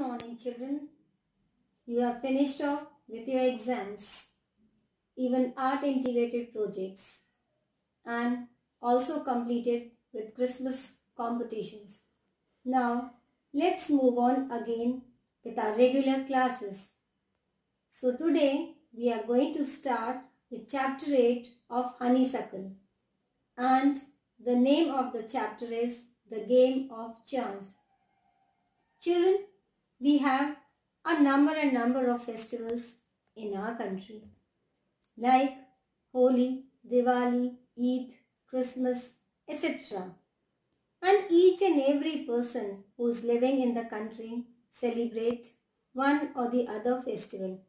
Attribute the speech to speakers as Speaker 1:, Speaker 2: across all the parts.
Speaker 1: morning children. You have finished off with your exams, even art integrated projects and also completed with Christmas competitions. Now let's move on again with our regular classes. So today we are going to start with chapter 8 of Honeysuckle and the name of the chapter is The Game of Chance. Children, we have a number and number of festivals in our country like Holi, Diwali, Eid, Christmas, etc. And each and every person who is living in the country celebrate one or the other festival.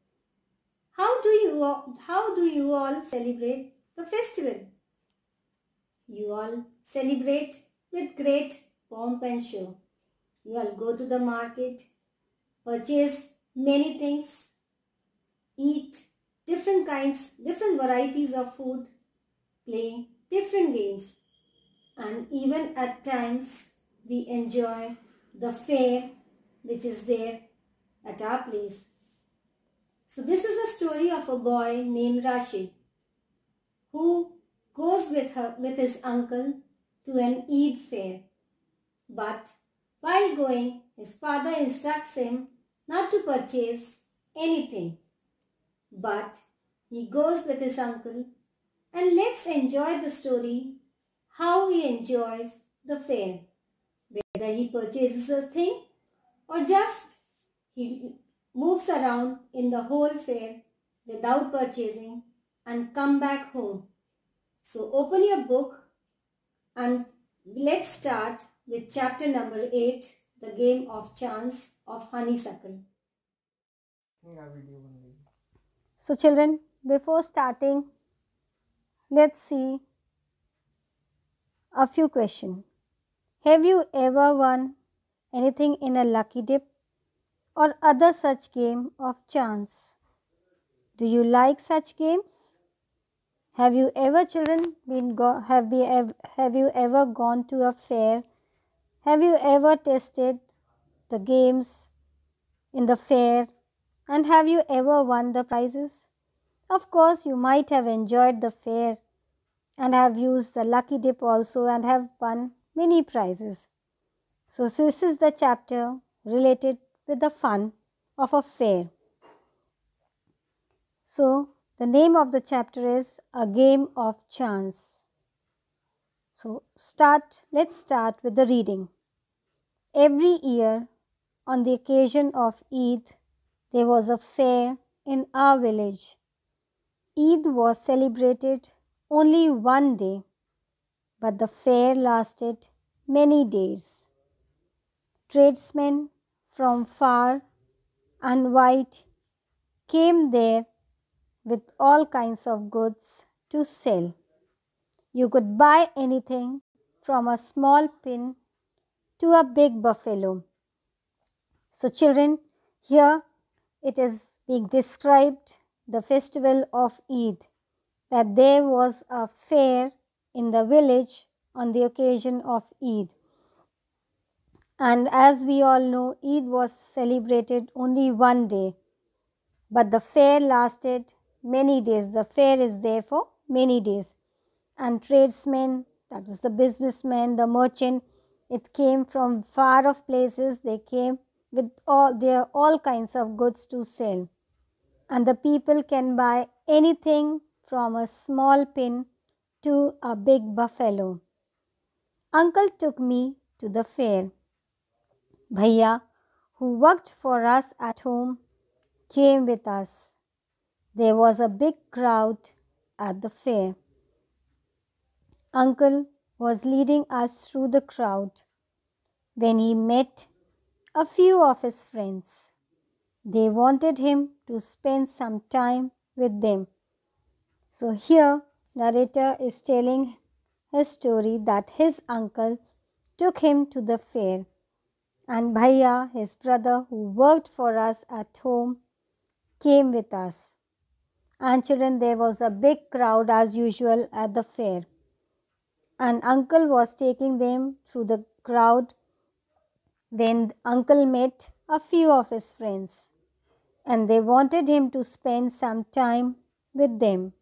Speaker 1: How do you all, how do you all celebrate the festival? You all celebrate with great pomp and show. You all go to the market, purchase many things, eat different kinds, different varieties of food, play different games. And even at times, we enjoy the fair which is there at our place. So this is a story of a boy named Rashid who goes with her with his uncle to an Eid fair. But while going, his father instructs him not to purchase anything. But he goes with his uncle and let's enjoy the story how he enjoys the fair. Whether he purchases a thing or just he moves around in the whole fair without purchasing and come back home. So open your book and let's start with chapter number 8 the game of chance of honeysuckle. So children, before starting, let's see a few questions. Have you ever won anything in a lucky dip or other such game of chance? Do you like such games? Have you ever, children, been go- have, be have you ever gone to a fair have you ever tested the games in the fair? And have you ever won the prizes? Of course, you might have enjoyed the fair and have used the lucky dip also and have won many prizes. So, this is the chapter related with the fun of a fair. So, the name of the chapter is A Game of Chance. So start, let's start with the reading. Every year on the occasion of Eid, there was a fair in our village. Eid was celebrated only one day, but the fair lasted many days. Tradesmen from far and wide came there with all kinds of goods to sell. You could buy anything from a small pin to a big buffalo. So, children, here it is being described the festival of Eid, that there was a fair in the village on the occasion of Eid. And as we all know, Eid was celebrated only one day, but the fair lasted many days. The fair is there for many days and tradesmen, that is the businessmen, the merchant. It came from far off places. They came with all their all kinds of goods to sell. And the people can buy anything from a small pin to a big buffalo. Uncle took me to the fair. Bhaiya, who worked for us at home, came with us. There was a big crowd at the fair uncle was leading us through the crowd when he met a few of his friends. They wanted him to spend some time with them. So here narrator is telling his story that his uncle took him to the fair and Bhaiya, his brother who worked for us at home, came with us. And children, there was a big crowd as usual at the fair. An uncle was taking them through the crowd when uncle met a few of his friends and they wanted him to spend some time with them.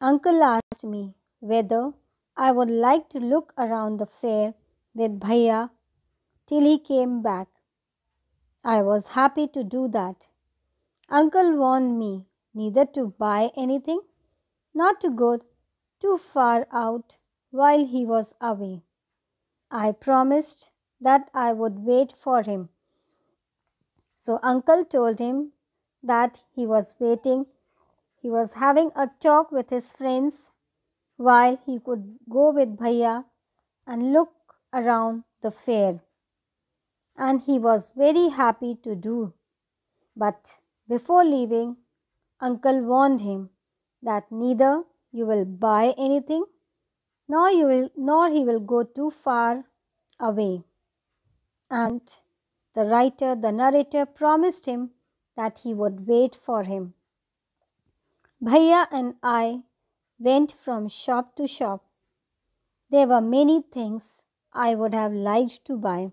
Speaker 1: Uncle asked me whether I would like to look around the fair with Bhaiya till he came back. I was happy to do that. Uncle warned me neither to buy anything, not to go too far out while he was away. I promised that I would wait for him. So uncle told him that he was waiting. He was having a talk with his friends while he could go with Bhaiya and look around the fair. And he was very happy to do. But before leaving, uncle warned him that neither you will buy anything nor, you will, nor he will go too far away. And the writer, the narrator, promised him that he would wait for him. Bhaiya and I went from shop to shop. There were many things I would have liked to buy,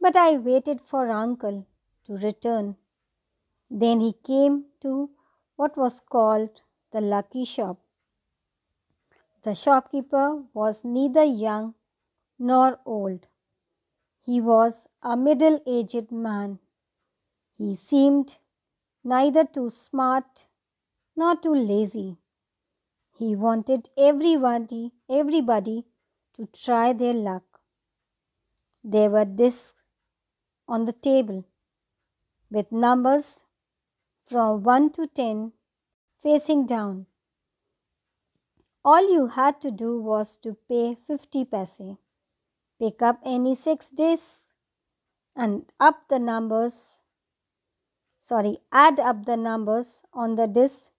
Speaker 1: but I waited for uncle to return. Then he came to what was called the lucky shop. The shopkeeper was neither young nor old. He was a middle aged man. He seemed neither too smart nor too lazy. He wanted everybody, everybody to try their luck. There were discs on the table with numbers from 1 to 10 facing down. All you had to do was to pay 50 paise, pick up any six discs, and up the numbers, sorry, add up the numbers on the disk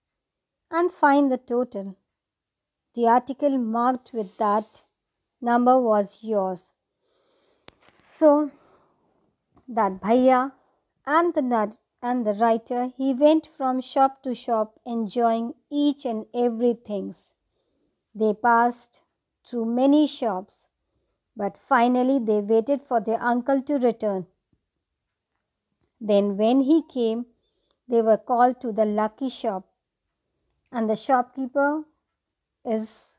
Speaker 1: and find the total. The article marked with that number was yours. So that bhaiya and the and the writer he went from shop to shop enjoying each and things. They passed through many shops, but finally they waited for their uncle to return. Then, when he came, they were called to the lucky shop, and the shopkeeper is,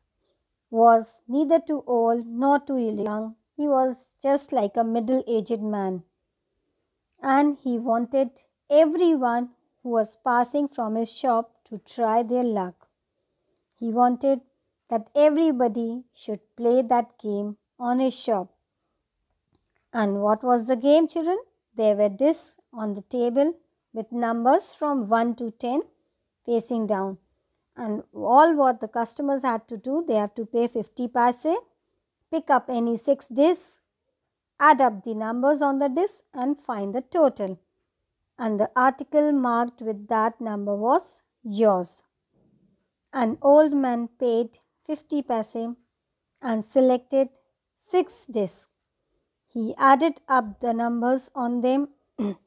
Speaker 1: was neither too old nor too young. He was just like a middle aged man, and he wanted everyone who was passing from his shop to try their luck. He wanted that everybody should play that game on his shop. And what was the game, children? There were discs on the table with numbers from 1 to 10 facing down. And all what the customers had to do, they have to pay 50 paise, pick up any 6 discs, add up the numbers on the disc and find the total. And the article marked with that number was yours. An old man paid 50 paise and selected 6 discs. He added up the numbers on them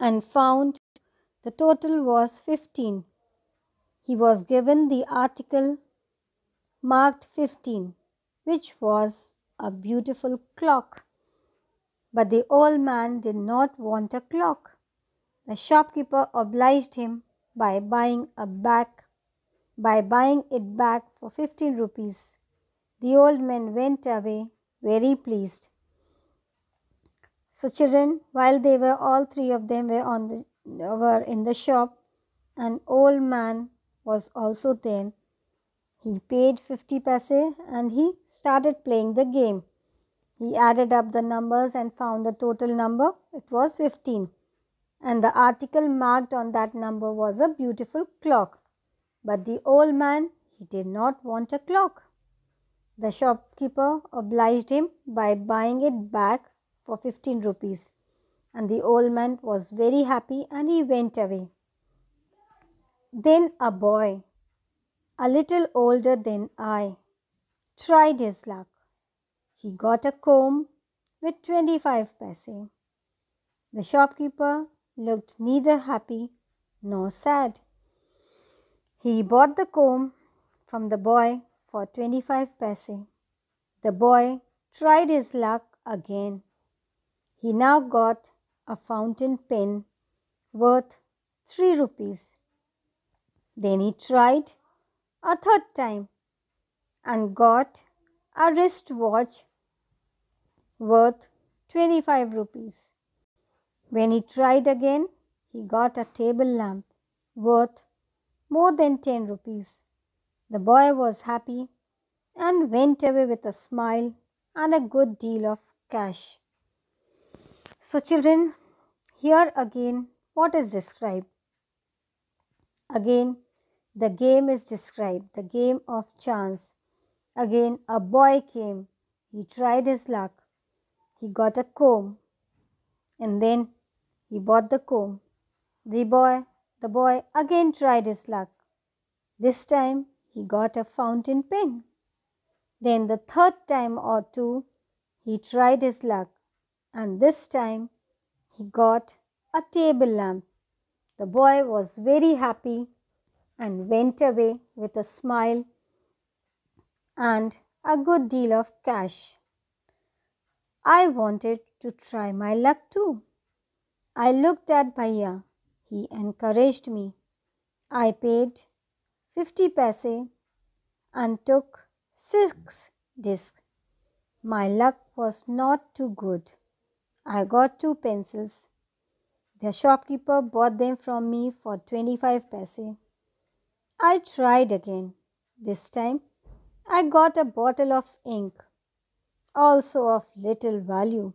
Speaker 1: and found the total was 15. He was given the article marked 15, which was a beautiful clock. But the old man did not want a clock. The shopkeeper obliged him by buying a bag by buying it back for 15 rupees. The old man went away very pleased. So children, while they were all three of them were on the, were in the shop, an old man was also there. He paid 50 paise and he started playing the game. He added up the numbers and found the total number. It was 15. And the article marked on that number was a beautiful clock. But the old man, he did not want a clock. The shopkeeper obliged him by buying it back for 15 rupees. And the old man was very happy and he went away. Then a boy, a little older than I, tried his luck. He got a comb with 25 paise. The shopkeeper looked neither happy nor sad. He bought the comb from the boy for 25 paise. The boy tried his luck again. He now got a fountain pen worth 3 rupees. Then he tried a third time and got a wristwatch worth 25 rupees. When he tried again, he got a table lamp worth more than 10 rupees. The boy was happy and went away with a smile and a good deal of cash. So, children, here again what is described? Again, the game is described the game of chance. Again, a boy came, he tried his luck, he got a comb, and then he bought the comb. The boy the boy again tried his luck. This time he got a fountain pen. Then the third time or two, he tried his luck, and this time he got a table lamp. The boy was very happy and went away with a smile and a good deal of cash. I wanted to try my luck too. I looked at Bhaiya he encouraged me. I paid 50 paise and took six discs. My luck was not too good. I got two pencils. The shopkeeper bought them from me for 25 paise. I tried again. This time I got a bottle of ink, also of little value.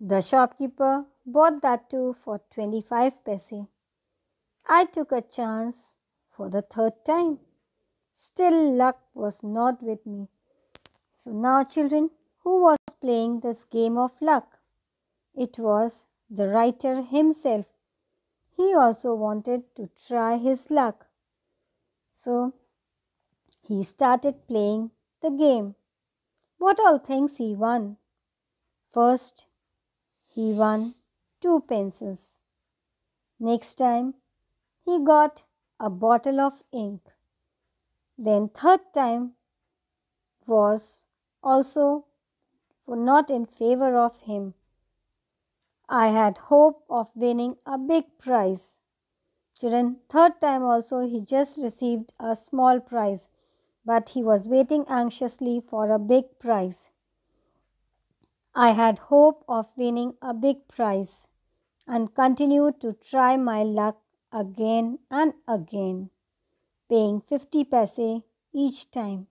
Speaker 1: The shopkeeper bought that too for 25 paise. I took a chance for the third time. Still, luck was not with me. So, now, children, who was playing this game of luck? It was the writer himself. He also wanted to try his luck. So, he started playing the game. What all things he won? First, he won two pencils. Next time, he got a bottle of ink. Then, third time was also not in favor of him. I had hope of winning a big prize. Children, third time also he just received a small prize, but he was waiting anxiously for a big prize. I had hope of winning a big prize and continued to try my luck again and again, paying 50 paise each time.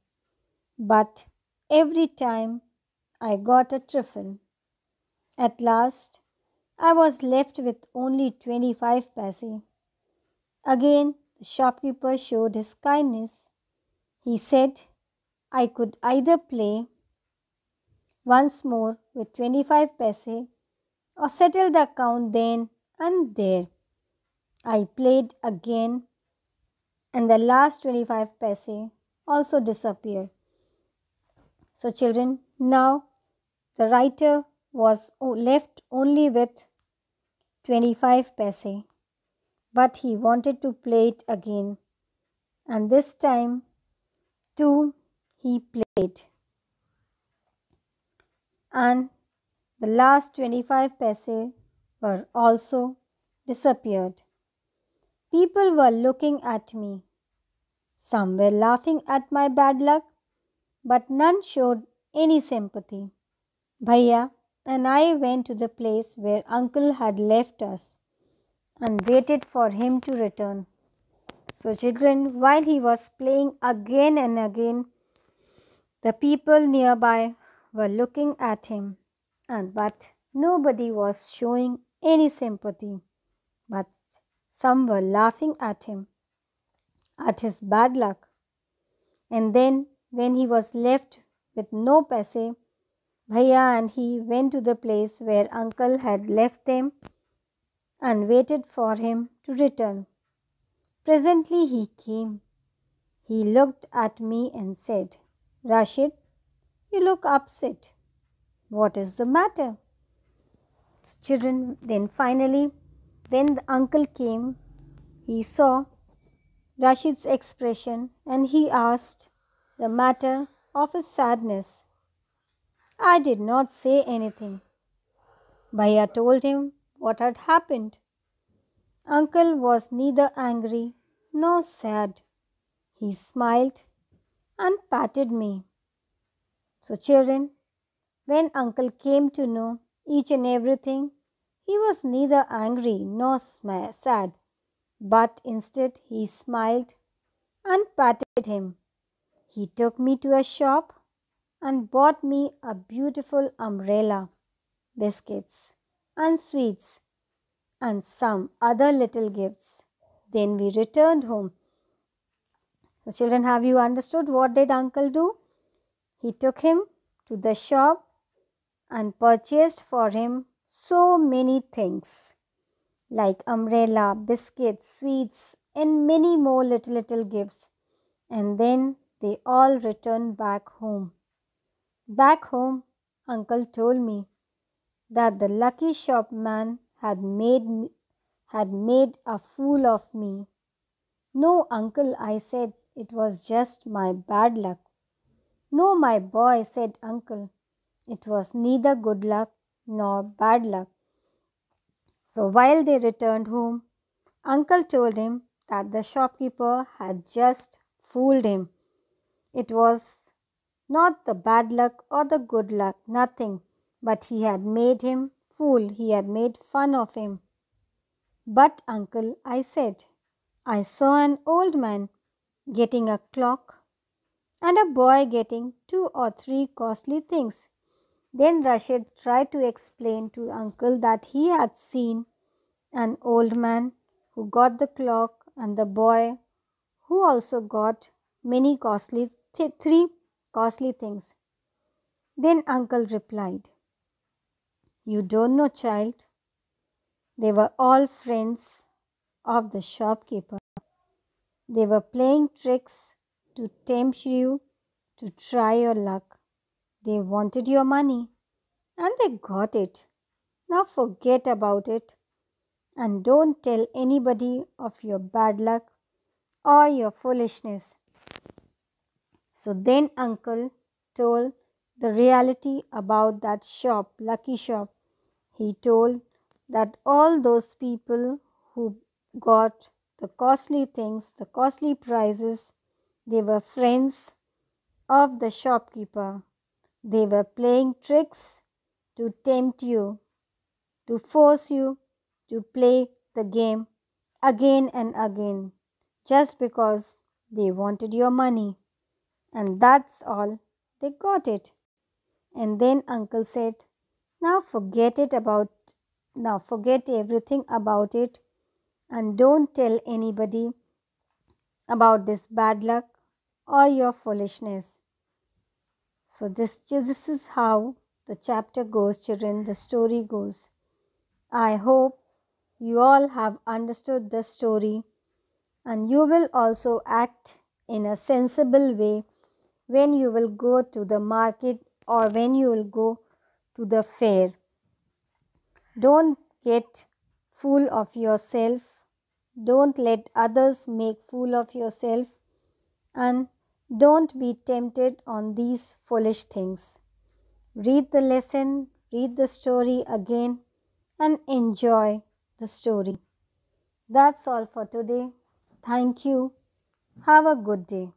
Speaker 1: But every time I got a trifle. At last, I was left with only 25 paise. Again, the shopkeeper showed his kindness. He said I could either play once more with 25 paise or settle the account then and there. I played again and the last 25 paise also disappeared. So, children, now the writer was left only with 25 paise, but he wanted to play it again, and this time too he played. And the last 25 paise were also disappeared. People were looking at me. Some were laughing at my bad luck, but none showed any sympathy. Bhaiya and I went to the place where uncle had left us and waited for him to return. So, children, while he was playing again and again, the people nearby were looking at him and but nobody was showing any sympathy, but some were laughing at him, at his bad luck. And then, when he was left with no paise, Bhaiya and he went to the place where uncle had left them and waited for him to return. Presently he came. He looked at me and said, Rashid, you look upset what is the matter? So children, then finally, when the uncle came, he saw Rashid's expression and he asked the matter of his sadness. I did not say anything. Bhaiya told him what had happened. Uncle was neither angry nor sad. He smiled and patted me. So, children, when uncle came to know each and everything, he was neither angry nor sad, but instead he smiled and patted him. He took me to a shop and bought me a beautiful umbrella, biscuits, and sweets, and some other little gifts. Then we returned home. So, children, have you understood what did uncle do? He took him to the shop and purchased for him so many things like umbrella, biscuits, sweets, and many more little little gifts. And then they all returned back home. Back home, uncle told me that the lucky shopman had made me, had made a fool of me. No, uncle, I said, it was just my bad luck. No, my boy, said uncle, it was neither good luck nor bad luck. So while they returned home, uncle told him that the shopkeeper had just fooled him. It was not the bad luck or the good luck, nothing, but he had made him fool, he had made fun of him. But, uncle, I said, I saw an old man getting a clock and a boy getting two or three costly things. Then Rashid tried to explain to uncle that he had seen an old man who got the clock and the boy who also got many costly th- three costly things. Then uncle replied, You don't know, child. They were all friends of the shopkeeper. They were playing tricks to tempt you to try your luck. They wanted your money. And they got it. Now forget about it. And don't tell anybody of your bad luck or your foolishness. So then uncle told the reality about that shop, lucky shop. He told that all those people who got the costly things, the costly prizes, they were friends of the shopkeeper. They were playing tricks to tempt you, to force you to play the game again and again just because they wanted your money. And that's all, they got it. And then uncle said, Now forget it about, now forget everything about it and don't tell anybody about this bad luck or your foolishness. So, this, this is how the chapter goes, children, the story goes. I hope you all have understood the story and you will also act in a sensible way when you will go to the market or when you will go to the fair. Don't get fool of yourself. Don't let others make fool of yourself and don't be tempted on these foolish things read the lesson, read the story again, and enjoy the story. That's all for today. Thank you. Have a good day.